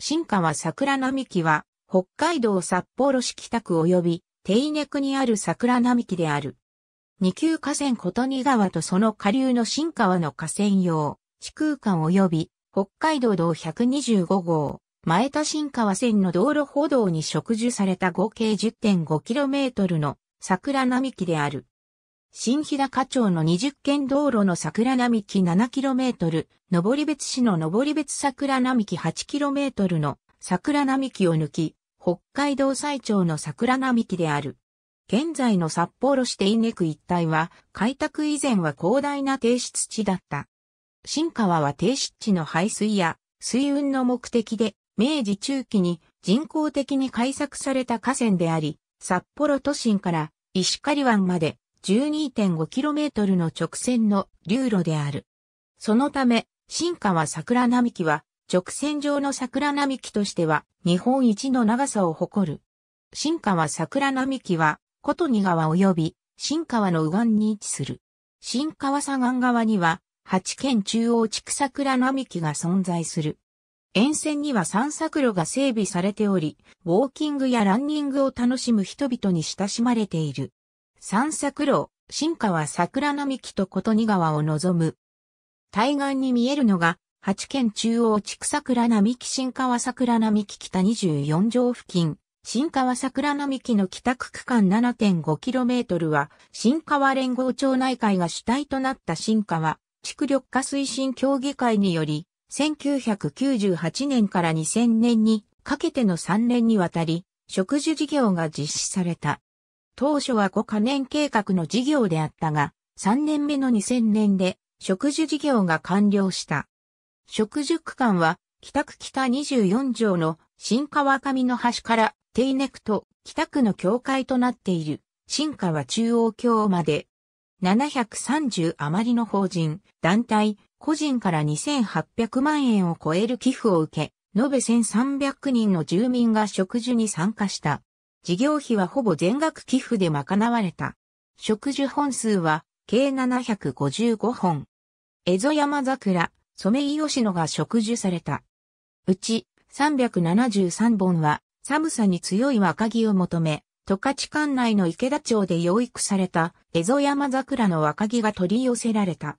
新川桜並木は、北海道札幌市北区及び、手稲区にある桜並木である。二級河川琴似川とその下流の新川の河川用、地空間及び、北海道道125号、前田新川線の道路歩道に植樹された合計 10.5km の桜並木である。新日高町の20県道路の桜並木 7km、登別市の登別桜並木 8km の桜並木を抜き、北海道最長の桜並木である。現在の札幌市手稲区一帯は、開拓以前は広大な低湿地だった。新川は低湿地の排水や水運の目的で、明治中期に人工的に開削された河川であり、札幌都心から石狩湾まで 12.5km の直線の流路である。そのため、新川桜並木は直線上の桜並木としては日本一の長さを誇る。新川桜並木は琴谷川及び新川の右岸に位置する。新川左岸側には八県中央地区桜並木が存在する。沿線には散策路が整備されており、ウォーキングやランニングを楽しむ人々に親しまれている。三作路、新川桜並木と琴似川を望む。対岸に見えるのが、八県中央地区桜並木新川桜並木北24条付近、新川桜並木の北区区間 7.5km は、新川連合町内会が主体となった新川地区緑化推進協議会により、1998年から2000年にかけての3年にわたり、植樹事業が実施された。当初は5カ年計画の事業であったが、3年目の2000年で植樹事業が完了した。植樹区間は、北区北24条の新川上の端からテイネクと北区の境界となっている新川中央京まで730余りの法人、団体、個人から2800万円を超える寄付を受け、延べ1300人の住民が植樹に参加した。事業費はほぼ全額寄付で賄われた。植樹本数は計755本。マザ山桜、ソメイヨシノが植樹された。うち373本は寒さに強い若木を求め、十勝管内の池田町で養育されたマザ山桜の若木が取り寄せられた。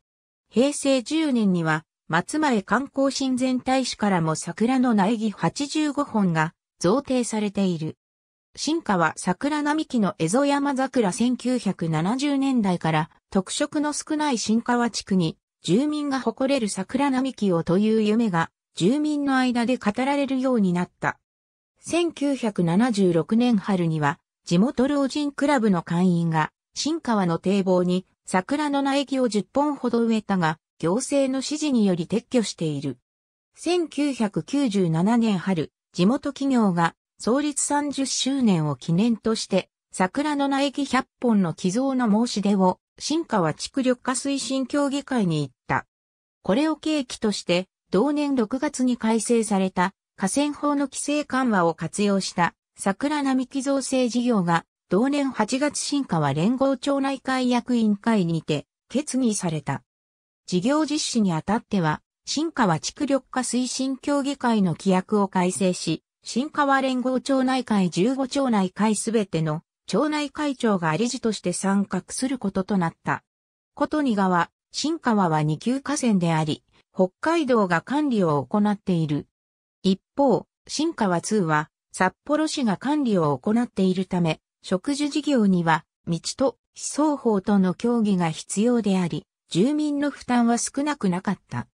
平成10年には松前観光親善大使からも桜の苗木85本が贈呈されている。新川桜並木の蝦夷山桜1970年代から特色の少ない新川地区に住民が誇れる桜並木をという夢が住民の間で語られるようになった。1976年春には地元老人クラブの会員が新川の堤防に桜の苗木を10本ほど植えたが行政の指示により撤去している。1997年春、地元企業が創立30周年を記念として、桜の苗木100本の寄贈の申し出を、新川地区緑化推進協議会に行った。これを契機として、同年6月に改正された河川法の規制緩和を活用した桜並木造成事業が同年8月新川連合町内会役員会にて決議された。事業実施にあたっては、新川地区緑化推進協議会の規約を改正し、新川連合町内会15町内会すべての町内会長が理事として参画することとなった。ことに川、新川は二級河川であり、北海道が管理を行っている。一方、新川2は札幌市が管理を行っているため、植樹事業には道と非双方との協議が必要であり、住民の負担は少なくなかった。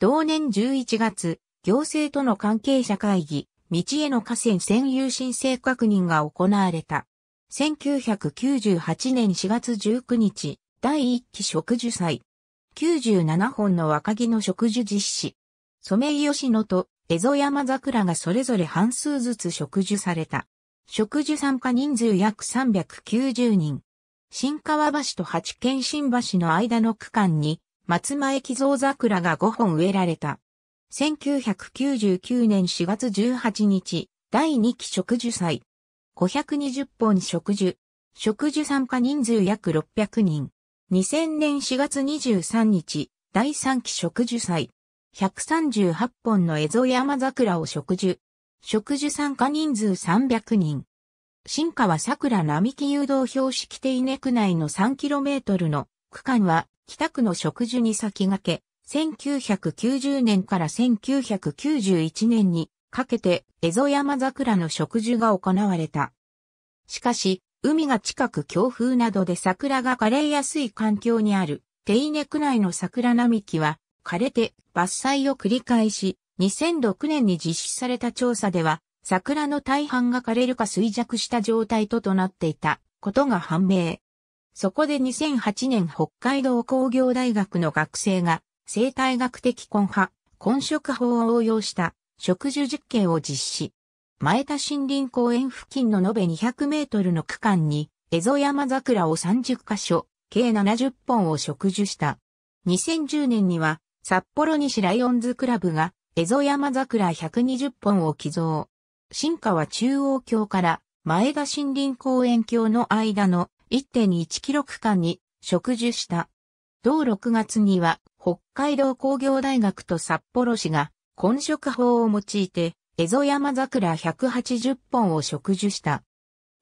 同年11月、行政との関係者会議、道への河川占有申請確認が行われた。1998年4月19日、第1期植樹祭。97本の若木の植樹実施。ソメイヨシノとエゾヤマザクラがそれぞれ半数ずつ植樹された。植樹参加人数約390人。新川橋と八軒新橋の間の区間に、松前木造桜が5本植えられた。1999年4月18日、第2期植樹祭。520本植樹。植樹参加人数約600人。2000年4月23日、第3期植樹祭。138本のマザ山桜を植樹。植樹参加人数300人。新川桜並木誘導標識手稲区内の 3km の区間は北区の植樹に先駆け、1990年から1991年にかけてマザ山桜の植樹が行われた。しかし、海が近く強風などで桜が枯れやすい環境にある、手稲区内の桜並木は枯れて伐採を繰り返し、2006年に実施された調査では、桜の大半が枯れるか衰弱した状態ととなっていたことが判明。そこで2008年北海道工業大学の学生が生態学的根派、根食法を応用した植樹実験を実施。前田森林公園付近の延べ200メートルの区間に、エゾヤマ桜を30カ所、計70本を植樹した。2010年には、札幌西ライオンズクラブが、エゾヤマ桜120本を寄贈。新川中央橋から前田森林公園橋の間の1.1キロ区間に植樹した。同6月には北海道工業大学と札幌市が、混食法を用いて、蝦夷山桜180本を植樹した。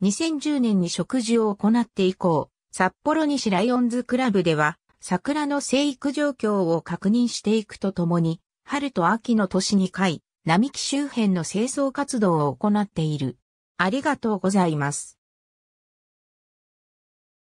2010年に植樹を行って以降、札幌西ライオンズクラブでは、桜の生育状況を確認していくとともに、春と秋の年2回、並木周辺の清掃活動を行っている。ありがとうございます。